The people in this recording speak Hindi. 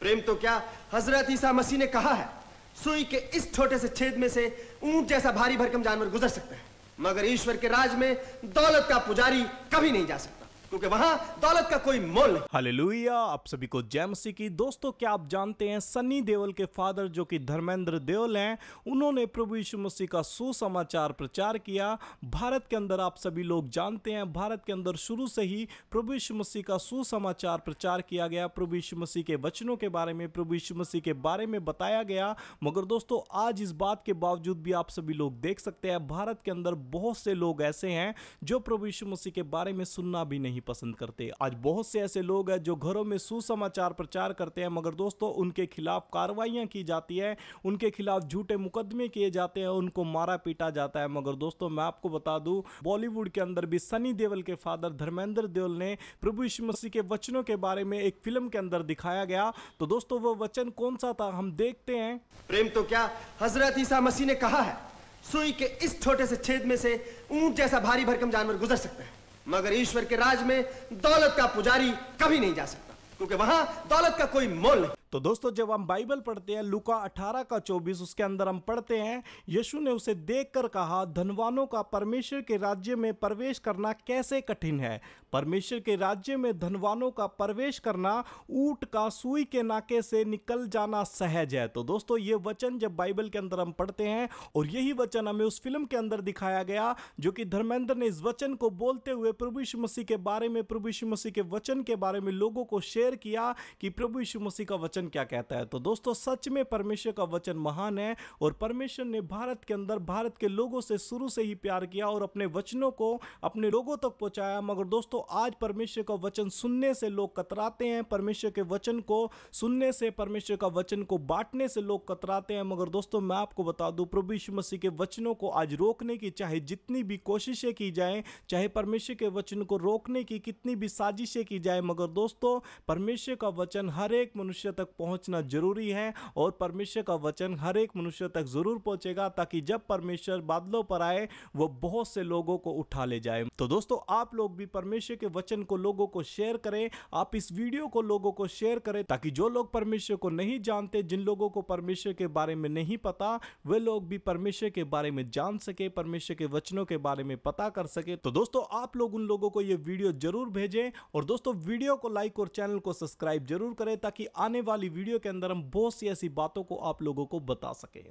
प्रेम तो क्या हजरत ईसा मसीह ने कहा है सुई के इस छोटे से छेद में से ऊंट जैसा भारी भरकम जानवर गुजर सकता है मगर ईश्वर के राज में दौलत का पुजारी कभी नहीं जा सकता क्योंकि वहां दौलत का कोई मोल नहीं हालेलुया आप सभी को जय मसीह की दोस्तों क्या आप जानते हैं सनी देवल के फादर जो कि धर्मेंद्र देवल हैं उन्होंने प्रभु यीशु मसीह का सुसमाचार प्रचार किया भारत के अंदर आप सभी लोग जानते हैं भारत के अंदर शुरू से ही प्रभु यीशु मसीह का सुसमाचार प्रचार किया गया प्रभु यीशु मसीह के वचनों के बारे में प्रभु यीशु मसीह के बारे में बताया गया मगर दोस्तों आज इस बात के बावजूद भी आप सभी लोग देख सकते हैं भारत के अंदर बहुत से लोग ऐसे हैं जो प्रभु यीशु मसीह के बारे में सुनना भी नहीं नहीं पसंद करते आज बहुत से ऐसे लोग हैं जो घरों में सुसमाचार प्रचार करते हैं मगर दोस्तों उनके खिलाफ कार्रवाइयाँ की जाती हैं उनके खिलाफ झूठे मुकदमे किए जाते हैं उनको मारा पीटा जाता है मगर दोस्तों मैं आपको बता दूँ बॉलीवुड के अंदर भी सनी देवल के फादर धर्मेंद्र देवल ने प्रभु यीशु मसीह के वचनों के बारे में एक फिल्म के अंदर दिखाया गया तो दोस्तों वो वचन कौन सा था हम देखते हैं प्रेम तो क्या हजरत ईसा मसीह ने कहा है सुई के इस छोटे से छेद में से ऊंट जैसा भारी भरकम जानवर गुजर सकता है मगर ईश्वर के राज में दौलत का पुजारी कभी नहीं जा सकता क्योंकि वहां दौलत का कोई मोल नहीं तो दोस्तों जब हम बाइबल पढ़ते हैं लुका 18 का 24 उसके अंदर हम पढ़ते हैं यीशु ने उसे देखकर कहा धनवानों का परमेश्वर के राज्य में प्रवेश करना कैसे कठिन है परमेश्वर के राज्य में धनवानों का प्रवेश करना ऊट का सुई के नाके से निकल जाना सहज है तो दोस्तों ये वचन जब बाइबल के अंदर हम पढ़ते हैं और यही वचन हमें उस फिल्म के अंदर दिखाया गया जो कि धर्मेंद्र ने इस वचन को बोलते हुए प्रभु यीशु मसीह के बारे में प्रभु यीशु मसीह के वचन के बारे में लोगों को शेयर किया कि प्रभु यीशु मसीह का वचन वचन क्या कहता है तो दोस्तों सच में परमेश्वर का वचन महान है और परमेश्वर ने भारत के अंदर भारत के लोगों से शुरू से ही प्यार किया और अपने वचनों को अपने लोगों तक पहुंचाया मगर दोस्तों आज परमेश्वर का वचन सुनने से लोग कतराते हैं परमेश्वर के वचन को सुनने से परमेश्वर का वचन को बांटने से लोग कतराते हैं मगर दोस्तों मैं आपको बता दूं प्रभु यीशु मसीह के वचनों को आज रोकने की चाहे जितनी भी कोशिशें की जाएं चाहे परमेश्वर के वचन को रोकने की कितनी भी साजिशें की जाए मगर दोस्तों परमेश्वर का वचन हर एक मनुष्य तक तक पहुंचना जरूरी है और परमेश्वर का वचन हर एक मनुष्य तक जरूर पहुंचेगा ताकि जब परमेश्वर बादलों पर आए वो बहुत से लोगों को उठा ले जाए तो दोस्तों आप लोग भी परमेश्वर के वचन को लोगों को शेयर करें आप इस वीडियो को लोगों को शेयर करें ताकि जो लोग परमेश्वर को नहीं जानते जिन लोगों को परमेश्वर के बारे में नहीं पता वे लोग भी परमेश्वर के बारे में जान सके परमेश्वर के वचनों के बारे में पता कर सके तो दोस्तों आप लोग उन लोगों को ये वीडियो जरूर भेजें और दोस्तों वीडियो को लाइक और चैनल को सब्सक्राइब जरूर करें ताकि आने वाले वाली वीडियो के अंदर हम बहुत सी ऐसी बातों को आप लोगों को बता सकें